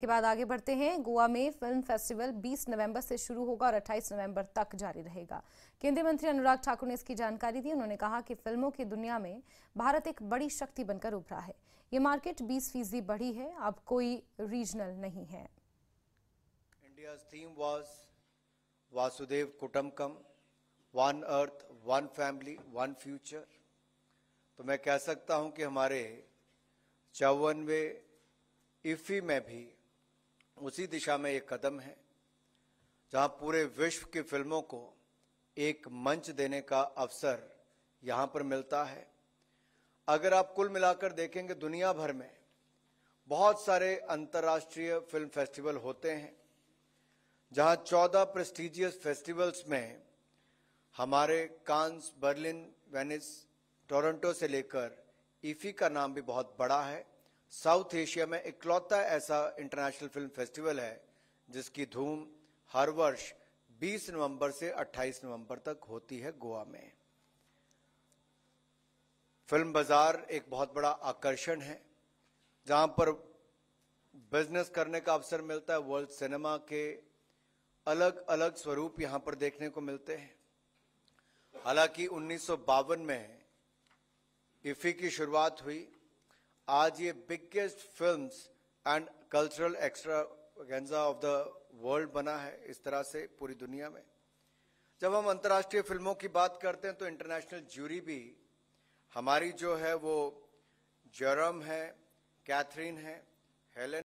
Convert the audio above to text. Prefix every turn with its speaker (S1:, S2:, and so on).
S1: के बाद आगे बढ़ते हैं गोवा में फिल्म फेस्टिवल 20 नवंबर से शुरू होगा और 28 नवंबर तक जारी रहेगा केंद्रीय मंत्री अनुराग ठाकुर ने इसकी जानकारी दी उन्होंने कहा कि फिल्मों की दुनिया में भारत एक बड़ी शक्ति बनकर उभरा है ये मार्केट 20 फीसदी बढ़ी है अब कोई रीजनल नहीं है
S2: इंडिया थीम वॉज वासुदेव कुटमकम one earth one family one future तो मैं कह सकता हूँ कि हमारे चौवनवे इफ़ी में भी उसी दिशा में एक कदम है जहां पूरे विश्व की फिल्मों को एक मंच देने का अवसर यहां पर मिलता है अगर आप कुल मिलाकर देखेंगे दुनिया भर में बहुत सारे अंतर्राष्ट्रीय फिल्म फेस्टिवल होते हैं जहां 14 प्रेस्टिजियस फेस्टिवल्स में हमारे कांस बर्लिन वेनिस टोरंटो से लेकर ईफी का नाम भी बहुत बड़ा है साउथ एशिया में इकलौता ऐसा इंटरनेशनल फिल्म फेस्टिवल है जिसकी धूम हर वर्ष 20 नवंबर से 28 नवंबर तक होती है गोवा में फिल्म बाजार एक बहुत बड़ा आकर्षण है जहां पर बिजनेस करने का अवसर मिलता है वर्ल्ड सिनेमा के अलग अलग स्वरूप यहां पर देखने को मिलते हैं हालांकि उन्नीस में इफ़ी की शुरुआत हुई आज ये biggest films and cultural extra of the world बना है इस तरह से पूरी दुनिया में जब हम अंतर्राष्ट्रीय फिल्मों की बात करते हैं तो इंटरनेशनल ज्यूरी भी हमारी जो है वो जरम है कैथरीन है हेलन